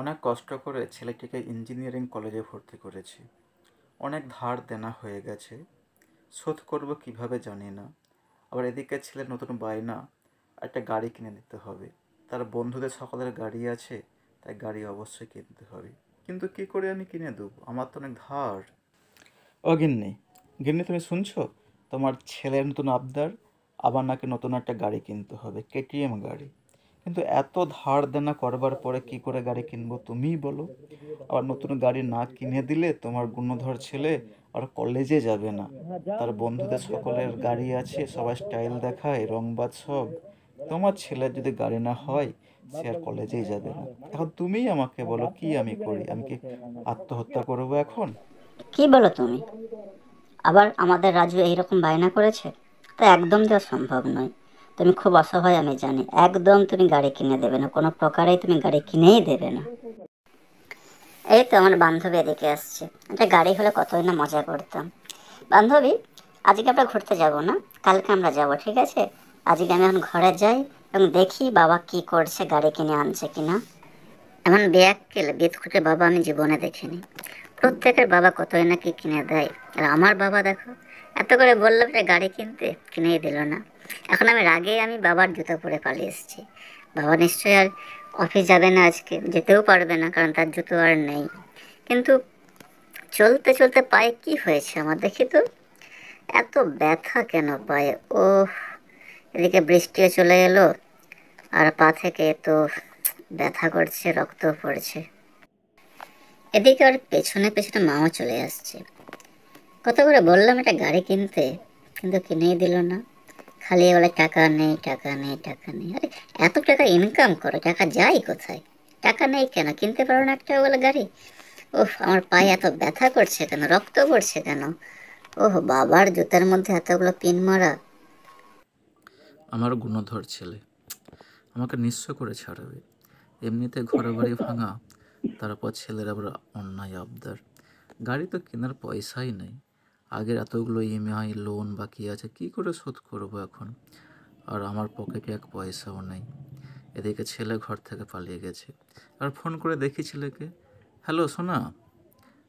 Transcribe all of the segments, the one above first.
অনেক কষ্ট করে ছেলেটিকে ইঞ্জিনিয়ারিং কলেজে ভর্তি করেছি অনেক ধার দেনা হয়ে গেছে শোধ করব কিভাবে জানি না আবার এদিকে ছেলে নতুন বায়না একটা গাড়ি কিনে দিতে হবে তার বন্ধুদের সকলের গাড়ি আছে তাই গাড়ি অবশ্যই কিনতে হবে কিন্তু কি করে আমি কিনে দেবো আমার তো অনেক ধার ও গিন্নি গিন্নি তুমি শুনছো তোমার ছেলের নতুন আবদার আবার নাকি নতুন একটা গাড়ি কিনতে হবে কেটিএম গাড়ি কিন্তু এত ধার দেনা করবার পরে কি করে গাড়ি কিনবো তুমিই বলো আবার নতুন গাড়ি না কিনে দিলে তোমার গুণধর ছেলে আর কলেজে যাবে না তার বন্ধুদের সকলের গাড়ি আছে সবাই স্টাইল দেখায় রংবাজ সব তোমার ছেলের যদি গাড়ি না হয় সে আর কলেজেই যাবে না এখন তুমিই আমাকে বলো কি আমি করি আমি কি আত্মহত্যা করবো এখন কি বলো তুমি আবার আমাদের রাজু এইরকম বায়না করেছে তা একদম দেওয়া সম্ভব নয় তুমি খুব অসহায় আমি জানি একদম তুমি গাড়ি কিনে দেবে না কোনো প্রকারেই তুমি গাড়ি কিনেই দেবে না এই তো আমার বান্ধবী এদিকে আসছে একটা গাড়ি হলে কতই না মজা করতাম বান্ধবী আজকে আমরা ঘুরতে যাব না কালকে আমরা যাব ঠিক আছে আজকে আমি এখন ঘরে যাই এবং দেখি বাবা কি করছে গাড়ি কিনে আনছে কিনা এমন ব্যাগ কেলে বিদ খুঁটে বাবা আমি জীবনে দেখিনি প্রত্যেকের বাবা কতই না কি কিনে দেয় আর আমার বাবা দেখো এত করে বললাম যে গাড়ি কিনতে কিনেই দিল না এখন আমি রাগে আমি বাবার জুতো পরে পালিয়ে এসেছি বাবা নিশ্চয়ই আর অফিস যাবে না আজকে যেতেও পারবে না কারণ তার জুতো আর নেই কিন্তু চলতে চলতে পায়ে কি হয়েছে আমার দেখি তো এত ব্যথা কেন পায়ে ও এদিকে বৃষ্টিও চলে এলো আর পা থেকে তো ব্যথা করছে রক্ত পড়ছে এদিকে ওর পেছনে পেছনে মাও চলে আসছে কত করে বললাম এটা গাড়ি কিনতে কিন্তু কিনেই দিল না খালি বলে টাকা নেই টাকা নেই টাকা নেই আরে এত টাকা ইনকাম করো টাকা যাই কোথায় টাকা নেই কেন কিনতে পারো না একটা বলে গাড়ি ও আমার পায়ে এত ব্যথা করছে কেন রক্ত পড়ছে কেন ওহ বাবার জুতার মধ্যে এতগুলো পিন মারা আমার গুণধর ছেলে আমাকে নিঃস্ব করে ছাড়াবে এমনিতে ঘরে বাড়ি ভাঙা তারপর ছেলের আবার অন্যায় আবদার গাড়ি তো কেনার পয়সাই নেই আগের এতগুলো ইএমআই লোন বাকি আছে কি করে শোধ করবো এখন আর আমার পকেটে এক পয়সাও নেই এদিকে ছেলে ঘর থেকে পালিয়ে গেছে আর ফোন করে দেখি ছেলেকে হ্যালো সোনা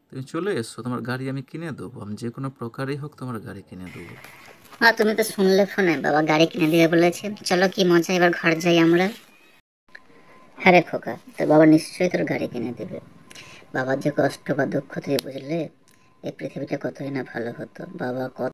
তুমি চলে এসো তোমার গাড়ি আমি কিনে দেবো আমি যে কোনো প্রকারেই হোক তোমার গাড়ি কিনে দেবো হ্যাঁ তুমি তো শুনলে ফোনে বাবা গাড়ি কিনে দিয়ে বলেছে চলো কি মজা এবার ঘর যাই আমরা হ্যাঁ রে খোকা তোর বাবা নিশ্চয়ই তোর গাড়ি কিনে দেবে বাবার যে কষ্ট বা দুঃখ তুই বুঝলে এই পৃথিবীটা কতই না ভালো হতো বাবা কত